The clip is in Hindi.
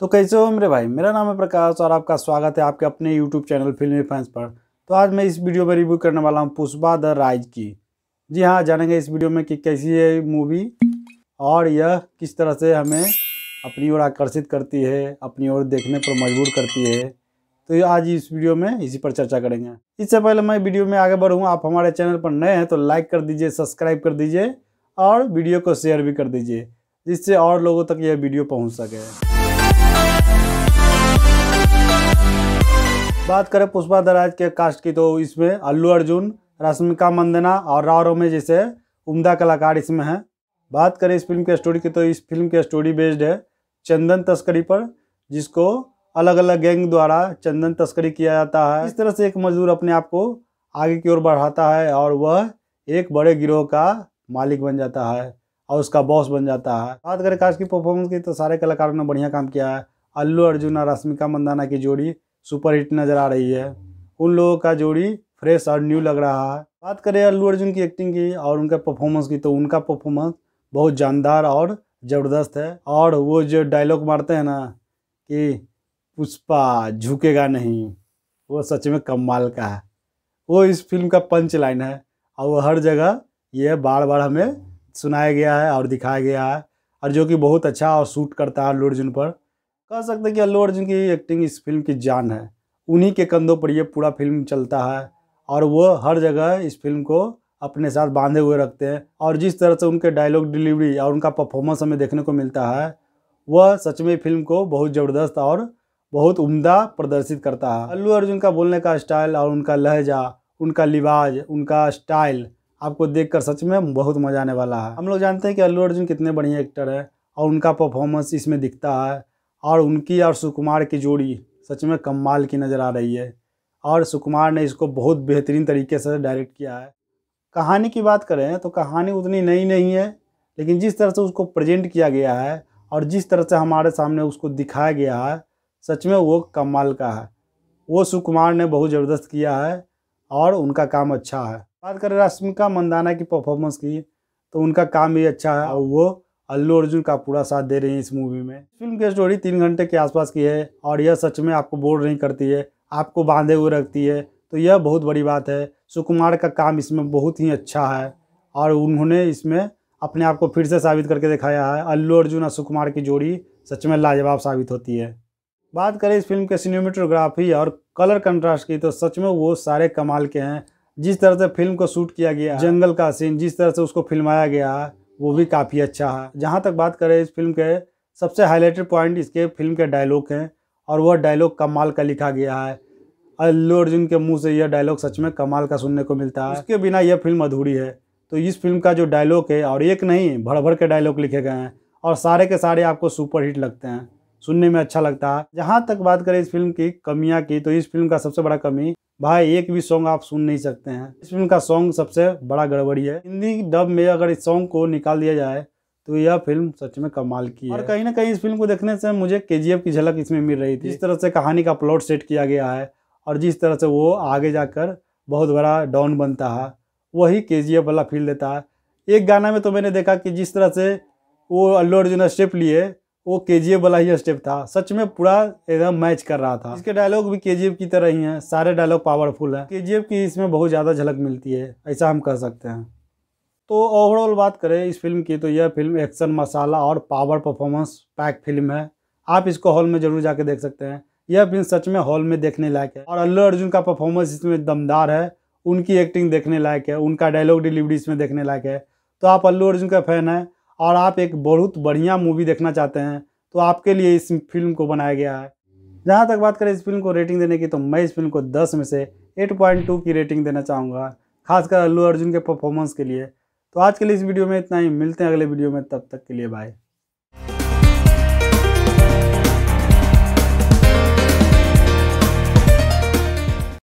तो कैसे हो मेरे भाई मेरा नाम है प्रकाश और आपका स्वागत है आपके अपने यूट्यूब चैनल फिल्मी फैंस पर तो आज मैं इस वीडियो में रिव्यू करने वाला हूँ पुष्पा द राइज की जी हाँ जानेंगे इस वीडियो में कि कैसी है मूवी और यह किस तरह से हमें अपनी ओर आकर्षित करती है अपनी ओर देखने पर मजबूर करती है तो आज इस वीडियो में इसी पर चर्चा करेंगे इससे पहले मैं वीडियो में आगे बढ़ूँ आप हमारे चैनल पर नए हैं तो लाइक कर दीजिए सब्सक्राइब कर दीजिए और वीडियो को शेयर भी कर दीजिए जिससे और लोगों तक यह वीडियो पहुँच सके बात करें पुष्पा दराज के कास्ट की तो इसमें अल्लू अर्जुन रश्मिका मंदना और राव रोमे जैसे उम्दा कलाकार इसमें हैं बात करें इस फिल्म के स्टोरी की तो इस फिल्म की स्टोरी बेस्ड है चंदन तस्करी पर जिसको अलग अलग गैंग द्वारा चंदन तस्करी किया जाता है इस तरह से एक मजदूर अपने आप को आगे की ओर बढ़ाता है और वह एक बड़े गिरोह का मालिक बन जाता है और उसका बॉस बन जाता है बात करें कास्ट की परफॉर्मेंस की तो सारे कलाकारों ने बढ़िया काम किया है अल्लू अर्जुन और रश्मिका मंदाना की जोड़ी सुपरहिट नज़र आ रही है उन लोगों का जोड़ी फ्रेश और न्यू लग रहा है बात करें अल्लू अर्जुन की एक्टिंग की और उनके परफॉर्मेंस की तो उनका परफॉर्मेंस बहुत जानदार और ज़बरदस्त है और वो जो डायलॉग मारते हैं ना कि पुष्पा झुकेगा नहीं वो सच में कमाल का है वो इस फिल्म का पंच लाइन है और वो हर जगह ये बार बार हमें सुनाया गया है और दिखाया गया है और जो कि बहुत अच्छा और सूट करता है अल्लू अर्जुन पर कह सकते हैं कि अल्लू अर्जुन की एक्टिंग इस फिल्म की जान है उन्हीं के कंधों पर यह पूरा फिल्म चलता है और वह हर जगह इस फिल्म को अपने साथ बांधे हुए रखते हैं और जिस तरह से उनके डायलॉग डिलीवरी और उनका परफॉर्मेंस हमें देखने को मिलता है वह सच में फिल्म को बहुत ज़बरदस्त और बहुत उम्दा प्रदर्शित करता है अल्लू अर्जुन का बोलने का स्टाइल और उनका लहजा उनका लिबाज उनका स्टाइल आपको देख सच में बहुत मज़ा आने वाला है हम लोग जानते हैं कि अल्लू अर्जुन कितने बढ़िया एक्टर है और उनका परफॉर्मेंस इसमें दिखता है और उनकी और सुकुमार की जोड़ी सच में कमाल की नज़र आ रही है और सुकुमार ने इसको बहुत बेहतरीन तरीके से डायरेक्ट किया है कहानी की बात करें तो कहानी उतनी नई नहीं है लेकिन जिस तरह से उसको प्रेजेंट किया गया है और जिस तरह से हमारे सामने उसको दिखाया गया है सच में वो कमाल का है वो सुकुमार ने बहुत ज़बरदस्त किया है और उनका काम अच्छा है बात करें रश्मिका मंदाना की परफॉर्मेंस की तो उनका काम भी अच्छा है और वो अल्लू अर्जुन का पूरा साथ दे रही हैं इस मूवी में फिल्म की स्टोरी तीन घंटे के आसपास की है और यह सच में आपको बोर नहीं करती है आपको बांधे हुए रखती है तो यह बहुत बड़ी बात है सुकुमार का काम इसमें बहुत ही अच्छा है और उन्होंने इसमें अपने आप को फिर से साबित करके दिखाया है अल्लू अर्जुन और सुकुमार की जोड़ी सच में लाजवाब साबित होती है बात करें इस फिल्म के सिनेमेटोग्राफी और कलर कंट्रास्ट की तो सच में वो सारे कमाल के हैं जिस तरह से फिल्म को शूट किया गया जंगल का सीन जिस तरह से उसको फिल्माया गया है वो भी काफ़ी अच्छा है जहाँ तक बात करें इस फिल्म के सबसे हाईलाइटेड पॉइंट इसके फिल्म के डायलॉग हैं और वह डायलॉग कमाल का लिखा गया है अल्लू अर्जुन के मुंह से यह डायलॉग सच में कमाल का सुनने को मिलता है उसके बिना यह फिल्म अधूरी है तो इस फिल्म का जो डायलॉग है और एक नहीं भर भर के डायलॉग लिखे गए हैं और सारे के सारे आपको सुपर हिट लगते हैं सुनने में अच्छा लगता है जहाँ तक बात करें इस फिल्म की कमियाँ की तो इस फिल्म का सबसे बड़ा कमी भाई एक भी सॉन्ग आप सुन नहीं सकते हैं इस फिल्म का सॉन्ग सबसे बड़ा गड़बड़ी है हिंदी डब में अगर इस सॉन्ग को निकाल दिया जाए तो यह फिल्म सच में कमाल की है और कहीं ना कहीं इस फिल्म को देखने से मुझे के की झलक इसमें मिल रही थी जिस तरह से कहानी का प्लॉट सेट किया गया है और जिस तरह से वो आगे जाकर बहुत बड़ा डाउन बनता है वही के वाला फील देता है एक गाना में तो मैंने देखा कि जिस तरह से वो अल्लू अर्जुन स्टेप लिए वो के जी एफ वाला ही स्टेप था सच में पूरा एकदम मैच कर रहा था इसके डायलॉग भी के जी एफ की तरह ही हैं सारे डायलॉग पावरफुल हैं के जी एफ की इसमें बहुत ज़्यादा झलक मिलती है ऐसा हम कह सकते हैं तो ओवरऑल बात करें इस फिल्म की तो यह फिल्म एक्शन मसाला और पावर परफॉर्मेंस पैक फिल्म है आप इसको हॉल में ज़रूर जाके देख सकते हैं यह फिल्म सच में हॉल में देखने लायक है और अल्लू अर्जुन का परफॉर्मेंस इसमें दमदार है उनकी एक्टिंग देखने लायक है उनका डायलॉग डिलीवरी इसमें देखने लायक है तो आप अल्लू अर्जुन का फ़ैन है और आप एक बहुत बढ़िया मूवी देखना चाहते हैं तो आपके लिए इस फिल्म को बनाया गया है जहाँ तक बात करें इस फिल्म को रेटिंग देने की तो मैं इस फिल्म को 10 में से 8.2 की रेटिंग देना चाहूँगा खासकर अल्लू अर्जुन के परफॉर्मेंस के लिए तो आज के लिए इस वीडियो में इतना ही मिलते हैं अगले वीडियो में तब तक के लिए बाय